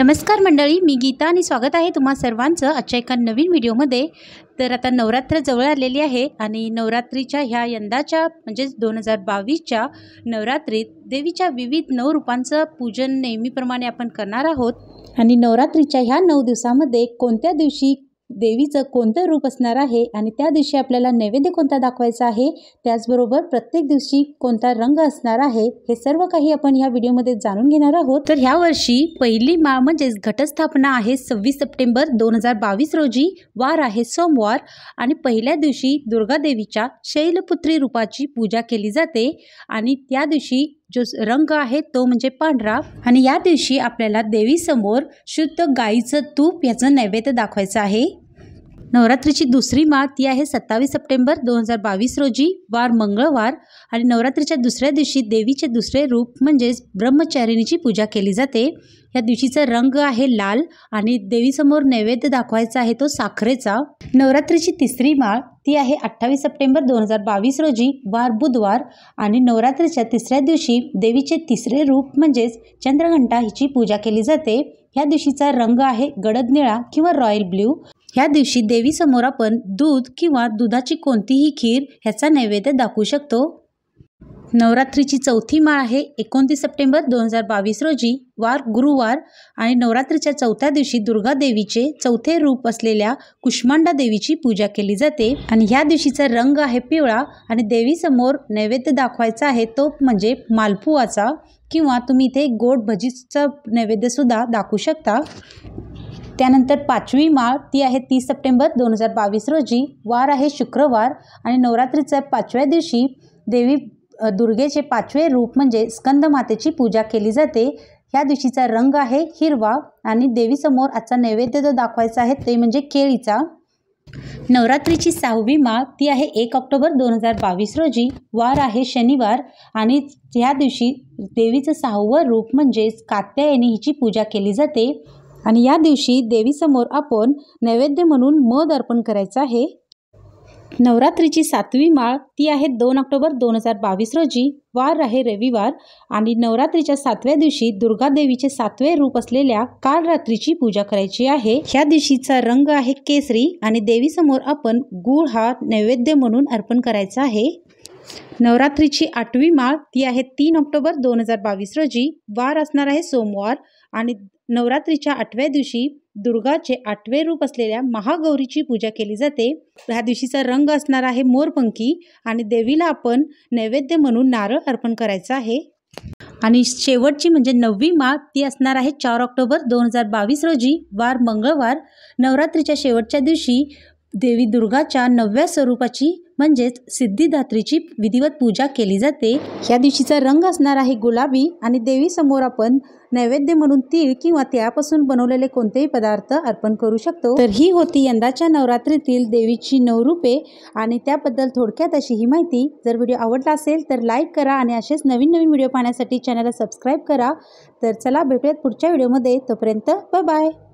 नमस्कार मंडळी मी गीता आणि स्वागत आहे तुम्हा सर्वांचं आजच्या एका नवीन व्हिडिओमध्ये तर आता नवरात्र जवळ आलेली आहे आणि नवरात्रीच्या ह्या यंदाच्या म्हणजेच दोन हजार बावीसच्या नवरात्रीत देवीच्या विविध नऊ रूपांचं पूजन नेहमीप्रमाणे आपण करणार आहोत आणि नवरात्रीच्या ह्या नऊ दिवसामध्ये कोणत्या दिवशी देवीचं कोणतं रूप असणार आहे आणि त्या दिवशी आपल्याला नैवेद्य कोणता दाखवायचा आहे त्याचबरोबर प्रत्येक दिवशी कोणता रंग असणार आहे हे सर्व काही आपण ह्या व्हिडिओमध्ये जाणून घेणार आहोत तर ह्या वर्षी पहिली माळ म्हणजेच घटस्थापना आहे सव्वीस सप्टेंबर दोन हजार बावीस रोजी वार आहे सोमवार आणि पहिल्या दिवशी दुर्गादेवीच्या शैलपुत्री रूपाची पूजा केली जाते आणि त्या दिवशी जो रंग आहे तो म्हणजे पांढरा आणि या दिवशी आपल्याला देवीसमोर शुद्ध गाईचं तूप याचं नैवेद्य दाखवायचं आहे नवरात्रीची दुसरी माळ ती आहे सत्तावीस सप्टेंबर दोन हजार बावीस रोजी वार मंगळवार आणि नवरात्रीच्या दुसऱ्या दिवशी देवीचे दुसरे रूप म्हणजेच ब्रह्मचारिणीची पूजा केली जाते या दिवशीचा रंग आहे लाल आणि देवीसमोर नैवेद्य दाखवायचा आहे तो साखरेचा नवरात्रीची तिसरी माळ ती आहे अठ्ठावीस सप्टेंबर दोन हजार बावीस रोजी वार बुधवार आणि नवरात्रीच्या तिसऱ्या दिवशी देवीचे तिसरे रूप म्हणजेच चंद्रघंटा हिची पूजा केली जाते या दिवशीचा रंग आहे गडद निळा किंवा रॉयल ब्ल्यू ह्या दिवशी देवीसमोर आपण दूध किंवा दुधाची कोणतीही खीर ह्याचा नैवेद्य दाखवू शकतो नवरात्रीची चौथी माळ आहे एकोणतीस सप्टेंबर दोन हजार बावीस रोजी वार गुरुवार आणि नवरात्रीच्या चौथ्या दिवशी दुर्गा देवीचे चौथे रूप असलेल्या कुष्मांडा देवीची पूजा केली जाते आणि ह्या दिवशीचा रंग आहे पिवळा आणि देवीसमोर नैवेद्य दाखवायचा आहे तो म्हणजे मालपुआचा किंवा तुम्ही इथे गोड भजीचा नैवेद्यसुद्धा दाखवू शकता त्यानंतर पाचवी माळ ती आहे तीस सप्टेंबर दोन हजार बावीस रोजी वार आहे शुक्रवार आणि नवरात्रीच्या पाचव्या दिवशी देवी दुर्गेचे पाचवे रूप म्हणजे स्कंदमातेची पूजा केली जाते ह्या दिवशीचा रंग आहे हिरवा आणि देवीसमोर आजचा नैवेद्य जो दाखवायचा आहे ते म्हणजे केळीचा नवरात्रीची सहावी माळ ती आहे एक ऑक्टोबर दोन हजार बावीस रोजी वार आहे शनिवार आणि ह्या दिवशी देवीचं सहावं रूप म्हणजेच कात्यायनी हिची पूजा केली जाते आणि या दिवशी देवीसमोर आपण नैवेद्य म्हणून मध अर्पण करायचं आहे नवरात्रीची सातवी माळ ती आहे दोन ऑक्टोबर दोन हजार बावीस रोजी वार आहे रविवार आणि नवरात्रीच्या सातव्या दिवशी दुर्गा देवीचे सातवे रूप असलेल्या काल रात्रीची पूजा करायची आहे ह्या दिवशीचा रंग आहे केसरी आणि देवीसमोर आपण गूळ हा नैवेद्य म्हणून अर्पण करायचा आहे नवरात्रीची आठवी माळ ती आहे तीन ऑक्टोबर दोन हजार बावीस रोजी वार असणार आहे सोमवार आणि नवरात्रीच्या आठव्या दिवशी दुर्गाचे आठवे रूप असलेल्या महागौरीची पूजा केली जाते ह्या दिवशीचा रंग असणार आहे मोरपंखी आणि देवीला आपण नैवेद्य म्हणून नारळ अर्पण करायचा आहे आणि शेवटची म्हणजे नववी माळ ती असणार आहे चार ऑक्टोबर दोन हजार बावीस रोजी वार मंगळवार नवरात्रीच्या शेवटच्या दिवशी देवी दुर्गाच्या नवव्या स्वरूपाची म्हणजेच सिद्धिदात्रीची विधिवत पूजा केली जाते या दिवशीचा रंग असणार आहे गुलाबी आणि देवीसमोर आपण नैवेद्य म्हणून तीळ किंवा त्यापासून बनवलेले कोणतेही पदार्थ अर्पण करू शकतो तर ही होती यंदाच्या नवरात्रीतील देवीची नऊ रूपे आणि त्याबद्दल थोडक्यात अशी ही माहिती जर व्हिडिओ आवडला असेल तर लाईक करा आणि असेच नवीन नवीन व्हिडिओ पाहण्यासाठी चॅनलला सबस्क्राईब करा तर चला भेटूयात पुढच्या व्हिडिओमध्ये तोपर्यंत बाय